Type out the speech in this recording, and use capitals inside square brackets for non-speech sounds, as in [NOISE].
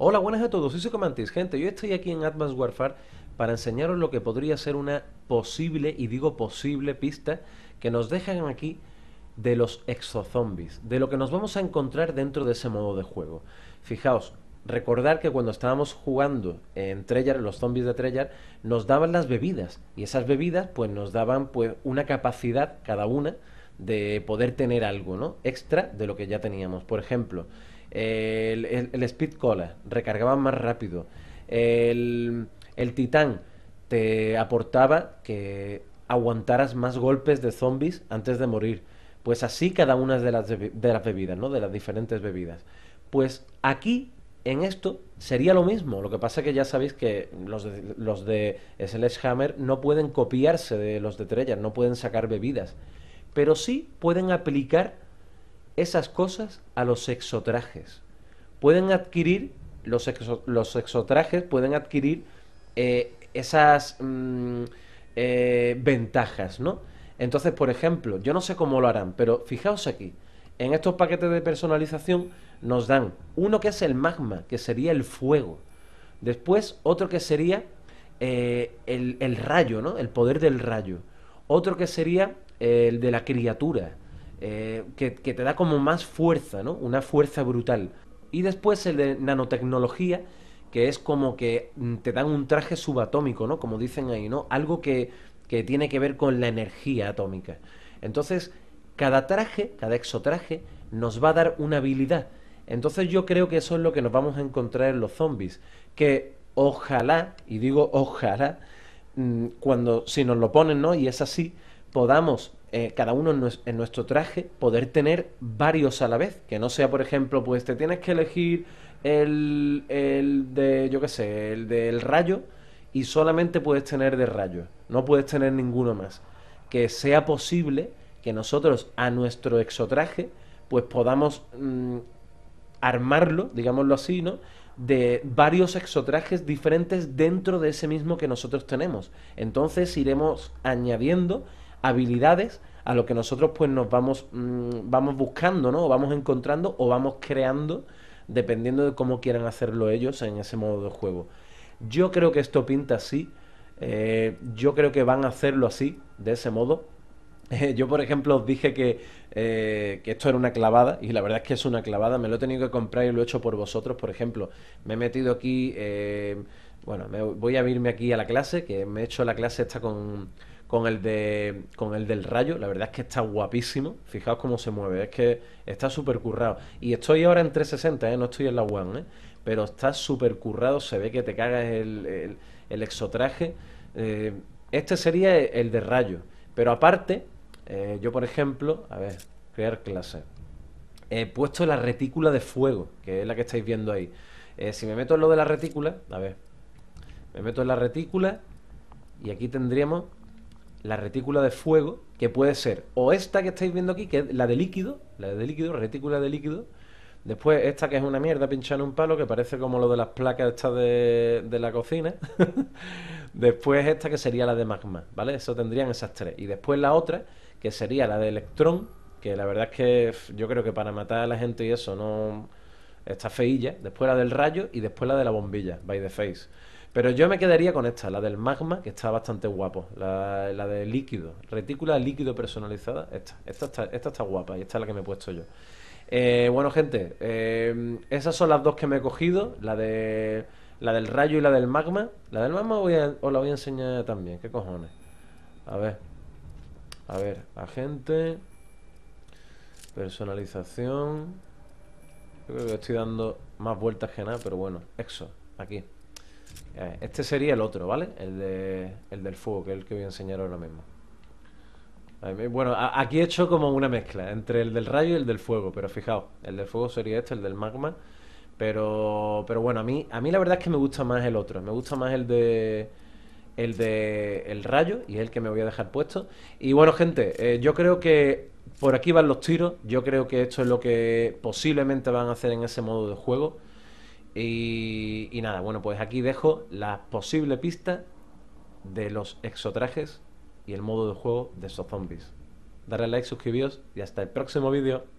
Hola, buenas a todos, soy Psicomantis. Gente, yo estoy aquí en Advanced Warfare para enseñaros lo que podría ser una posible, y digo posible, pista que nos dejan aquí de los exozombies, de lo que nos vamos a encontrar dentro de ese modo de juego. Fijaos, recordar que cuando estábamos jugando en Treyarch, los zombies de Treyarch, nos daban las bebidas, y esas bebidas pues nos daban pues una capacidad cada una de poder tener algo, ¿no? Extra de lo que ya teníamos. Por ejemplo, el, Speed Cola recargaba más rápido, el, Titán te aportaba que aguantaras más golpes de zombies antes de morir. Pues así cada una de las, de las bebidas, ¿no? De las diferentes bebidas. Pues aquí, en esto, sería lo mismo. Lo que pasa que ya sabéis que los de, los de Sledgehammer no pueden copiarse de los de Trellas, no pueden sacar bebidas. Pero sí pueden aplicar esas cosas a los exotrajes. Pueden adquirir, los, los exotrajes pueden adquirir eh, esas mm, eh, ventajas, ¿no? Entonces, por ejemplo, yo no sé cómo lo harán, pero fijaos aquí, en estos paquetes de personalización nos dan uno que es el magma, que sería el fuego. Después otro que sería eh, el, el, rayo, ¿no? El poder del rayo. Otro que sería el de la criatura. Eh, que, te da como más fuerza, ¿no? Una fuerza brutal. Y después el de nanotecnología, que es como que mm, te dan un traje subatómico, ¿no? Como dicen ahí, ¿no? Algo que, que tiene que ver con la energía atómica. Entonces, cada traje, cada exotraje, nos va a dar una habilidad. Entonces yo creo que eso es lo que nos vamos a encontrar en los zombies. Que ojalá, y digo ojalá, mm, cuando si nos lo ponen, ¿no? Y es así, podamos eh, cada uno en, nuestro traje poder tener varios a la vez. Que no sea, por ejemplo, pues te tienes que elegir el, de, yo qué sé, el del rayo y solamente puedes tener de rayo. No puedes tener ninguno más. Que sea posible que nosotros a nuestro exotraje pues podamos mm, armarlo, digámoslo así, ¿no? de varios exotrajes diferentes dentro de ese mismo que nosotros tenemos. Entonces iremos añadiendo habilidades a lo que nosotros pues nos vamos, mm, vamos buscando, ¿no? O vamos encontrando o vamos creando dependiendo de cómo quieran hacerlo ellos en ese modo de juego. Yo creo que esto pinta así. Eh, yo creo que van a hacerlo así, de ese modo. [LAUGHS] yo, por ejemplo, os dije eh, que, esto era una clavada, y la verdad es que es una clavada. Me lo he tenido que comprar y lo he hecho por vosotros. Por ejemplo, me he metido aquí. Eh, bueno, voy a irme aquí a la clase, que me he hecho la clase esta con con el, de, con el del rayo. La verdad es que está guapísimo. Fijaos cómo se mueve. Es que está súper currado. Y estoy ahora en 360, ¿eh? no estoy en la One, ¿eh? pero está súper currado. Se ve que te cagas el, el, exotraje. Eh, este sería el de rayo. Pero aparte, eh, yo por ejemplo, a ver, crear clase. He puesto la retícula de fuego, que es la que estáis viendo ahí. si me meto en lo de la retícula, a ver, me meto en la retícula y aquí tendríamos la retícula de fuego, que puede ser o esta que estáis viendo aquí, que es la de líquido, la de líquido, retícula de líquido. Después esta que es una mierda pinchada en un palo, que parece como lo de las placas estas de, de la cocina. [LAUGHS] después esta que sería la de magma, ¿vale? Eso tendrían esas tres. Y después la otra, que sería la de electrón, que la verdad es que yo creo que para matar a la gente y eso no... Está feilla. Después la del rayo y después la de la bombilla, by the face. Pero yo me quedaría con esta, la del magma, que está bastante guapo. La, la de líquido, retícula líquido personalizada. Esta, esta está, esta está guapa y esta es la que me he puesto yo. Eh, bueno, gente, eh, esas son las dos que me he cogido, la de la del rayo y la del magma. La del magma os la voy a enseñar también, qué cojones. A ver. A ver, agente personalización. creo que estoy dando más vueltas que nada, pero bueno, exo, aquí. Eh, este sería el otro, ¿vale? El, de, el del fuego, que es el que voy a enseñar ahora mismo. Bueno, aquí he hecho como una mezcla entre el del rayo y el del fuego, pero fijaos, el del fuego sería este, el del magma. Pero, bueno, a mí, a mí la verdad es que me gusta más el otro. Me gusta más el de el de el rayo y es el que me voy a dejar puesto. Y bueno, gente, eh, yo creo que por aquí van los tiros. Yo creo que esto es lo que posiblemente van a hacer en ese modo de juego. Y, nada, bueno, pues aquí dejo la posible pista de los exotrajes y el modo de juego de esos zombies. Darle like, suscribiros y hasta el próximo vídeo.